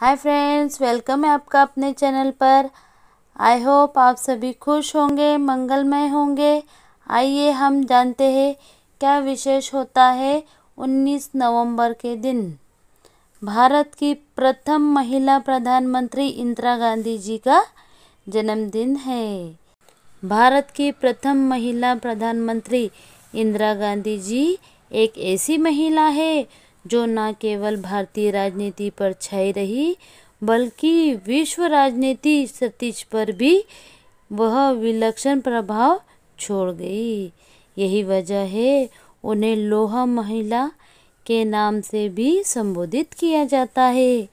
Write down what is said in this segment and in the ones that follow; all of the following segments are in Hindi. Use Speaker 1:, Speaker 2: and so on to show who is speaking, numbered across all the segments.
Speaker 1: हाय फ्रेंड्स वेलकम है आपका अपने चैनल पर आई होप आप सभी खुश होंगे मंगलमय होंगे आइए हम जानते हैं क्या विशेष होता है 19 नवंबर के दिन भारत की प्रथम महिला प्रधानमंत्री इंदिरा गांधी जी का जन्मदिन है भारत की प्रथम महिला प्रधानमंत्री इंदिरा गांधी जी एक ऐसी महिला है जो न केवल भारतीय राजनीति पर छाई रही बल्कि विश्व राजनीति सतीश पर भी वह विलक्षण प्रभाव छोड़ गई यही वजह है उन्हें लोहा महिला के नाम से भी संबोधित किया जाता है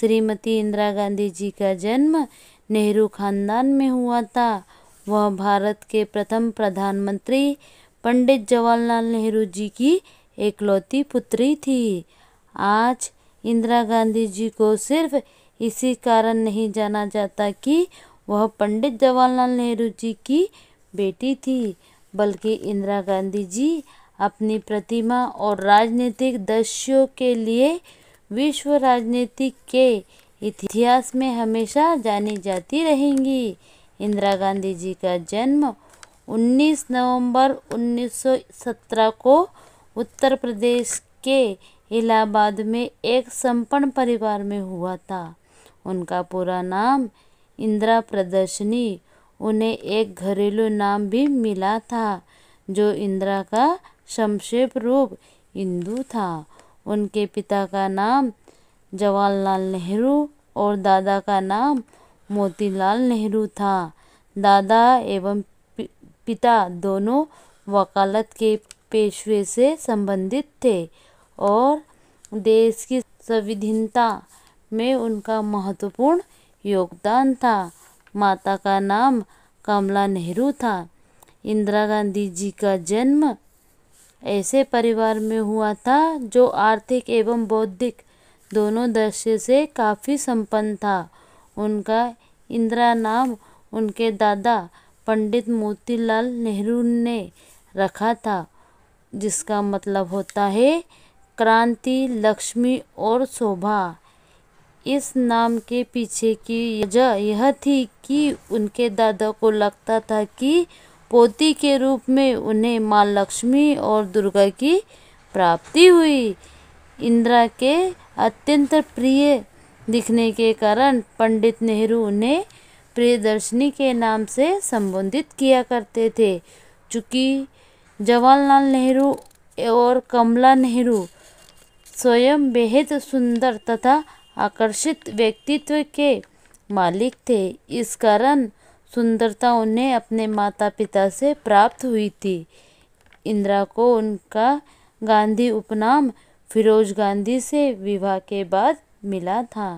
Speaker 1: श्रीमती इंदिरा गांधी जी का जन्म नेहरू खानदान में हुआ था वह भारत के प्रथम प्रधानमंत्री पंडित जवाहरलाल नेहरू जी की एकलौती पुत्री थी आज इंदिरा गांधी जी को सिर्फ इसी कारण नहीं जाना जाता कि वह पंडित जवाहरलाल नेहरू जी की बेटी थी बल्कि इंदिरा गांधी जी अपनी प्रतिमा और राजनीतिक दृश्यों के लिए विश्व राजनीति के इतिहास में हमेशा जानी जाती रहेंगी इंदिरा गांधी जी का जन्म 19 नवंबर 1917 को उत्तर प्रदेश के इलाहाबाद में एक संपन्न परिवार में हुआ था उनका पूरा नाम इंदिरा प्रदर्शनी उन्हें एक घरेलू नाम भी मिला था जो इंदिरा का संक्षेप रूप इंदू था उनके पिता का नाम जवाहरलाल नेहरू और दादा का नाम मोतीलाल नेहरू था दादा एवं पिता दोनों वकालत के पेशवे से संबंधित थे और देश की संविधीनता में उनका महत्वपूर्ण योगदान था माता का नाम कमला नेहरू था इंदिरा गांधी जी का जन्म ऐसे परिवार में हुआ था जो आर्थिक एवं बौद्धिक दोनों दृश्य से काफ़ी संपन्न था उनका इंदिरा नाम उनके दादा पंडित मोतीलाल नेहरू ने रखा था जिसका मतलब होता है क्रांति लक्ष्मी और शोभा इस नाम के पीछे की वजह यह थी कि उनके दादा को लगता था कि पोती के रूप में उन्हें माँ लक्ष्मी और दुर्गा की प्राप्ति हुई इंदिरा के अत्यंत प्रिय दिखने के कारण पंडित नेहरू उन्हें प्रियदर्शनी के नाम से संबोधित किया करते थे चूँकि जवाहरलाल नेहरू और कमला नेहरू स्वयं बेहद सुंदर तथा आकर्षित व्यक्तित्व के मालिक थे इस कारण सुंदरता उन्हें अपने माता पिता से प्राप्त हुई थी इंदिरा को उनका गांधी उपनाम फिरोज गांधी से विवाह के बाद मिला था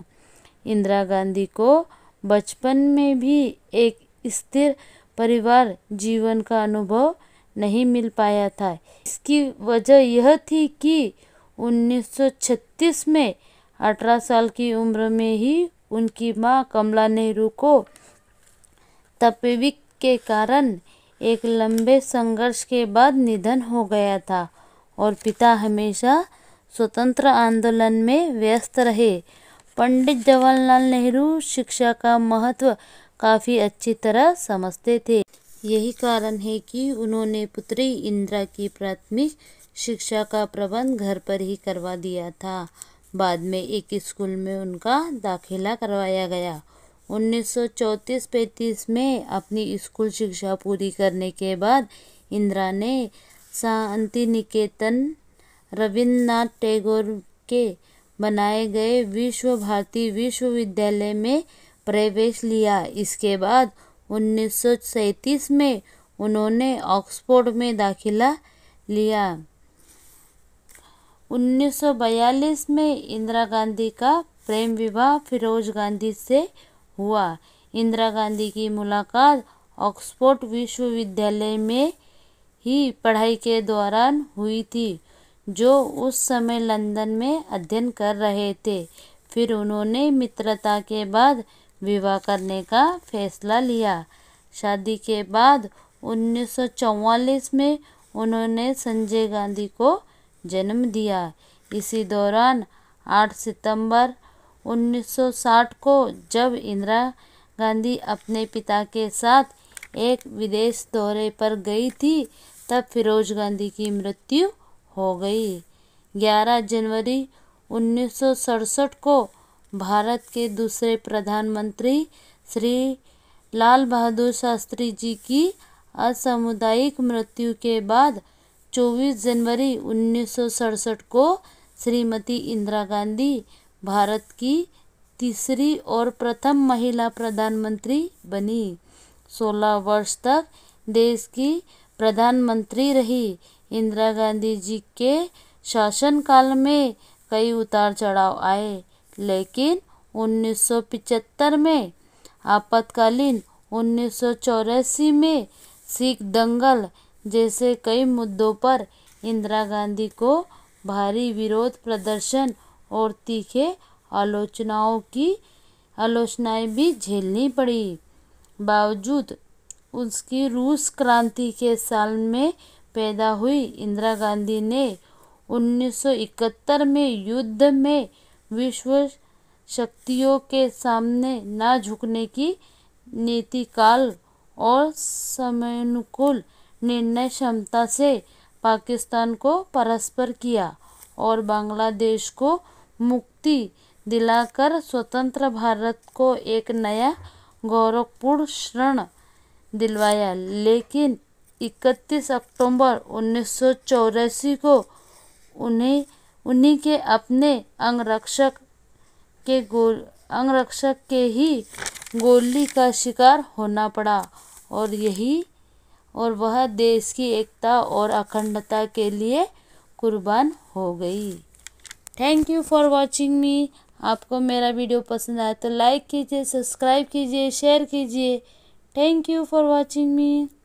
Speaker 1: इंदिरा गांधी को बचपन में भी एक स्थिर परिवार जीवन का अनुभव नहीं मिल पाया था इसकी वजह यह थी कि 1936 में 18 साल की उम्र में ही उनकी मां कमला नेहरू को तपेविक के कारण एक लंबे संघर्ष के बाद निधन हो गया था और पिता हमेशा स्वतंत्र आंदोलन में व्यस्त रहे पंडित जवाहरलाल नेहरू शिक्षा का महत्व काफ़ी अच्छी तरह समझते थे यही कारण है कि उन्होंने पुत्री इंदिरा की प्राथमिक शिक्षा का प्रबंध घर पर ही करवा दिया था बाद में एक स्कूल में उनका दाखिला करवाया गया 1934-35 में अपनी स्कूल शिक्षा पूरी करने के बाद इंदिरा ने शांति निकेतन रविन्द्रनाथ टैगोर के बनाए गए विश्व भारती विश्वविद्यालय में प्रवेश लिया इसके बाद उन्नीस में उन्होंने ऑक्सफोर्ड में दाखिला लिया 1942 में इंदिरा गांधी का प्रेम विवाह फिरोज गांधी से हुआ इंदिरा गांधी की मुलाकात ऑक्सफोर्ड विश्वविद्यालय में ही पढ़ाई के दौरान हुई थी जो उस समय लंदन में अध्ययन कर रहे थे फिर उन्होंने मित्रता के बाद विवाह करने का फैसला लिया शादी के बाद 1944 में उन्होंने संजय गांधी को जन्म दिया इसी दौरान 8 सितंबर 1960 को जब इंदिरा गांधी अपने पिता के साथ एक विदेश दौरे पर गई थी तब फिरोज गांधी की मृत्यु हो गई 11 जनवरी उन्नीस को भारत के दूसरे प्रधानमंत्री श्री लाल बहादुर शास्त्री जी की असामुदायिक मृत्यु के बाद 24 जनवरी उन्नीस को श्रीमती इंदिरा गांधी भारत की तीसरी और प्रथम महिला प्रधानमंत्री बनी 16 वर्ष तक देश की प्रधानमंत्री रही इंदिरा गांधी जी के शासनकाल में कई उतार चढ़ाव आए लेकिन 1975 में आपातकालीन उन्नीस में सिख दंगल जैसे कई मुद्दों पर इंदिरा गांधी को भारी विरोध प्रदर्शन और तीखे आलोचनाओं की आलोचनाएं भी झेलनी पड़ी बावजूद उसकी रूस क्रांति के साल में पैदा हुई इंदिरा गांधी ने 1971 में युद्ध में विश्व शक्तियों के सामने ना झुकने की नीतिकाल और समयानुकूल निर्णय क्षमता से पाकिस्तान को परस्पर किया और बांग्लादेश को मुक्ति दिलाकर स्वतंत्र भारत को एक नया गौरवपूर्ण क्षण दिलवाया लेकिन 31 अक्टूबर उन्नीस को उन्हें उन्हीं के अपने अंगरक्षक के गोल अंगरक्षक के ही गोली का शिकार होना पड़ा और यही और वह देश की एकता और अखंडता के लिए कुर्बान हो गई thank you for watching me आपको मेरा वीडियो पसंद आया तो लाइक कीजिए सब्सक्राइब कीजिए शेयर कीजिए thank you for watching me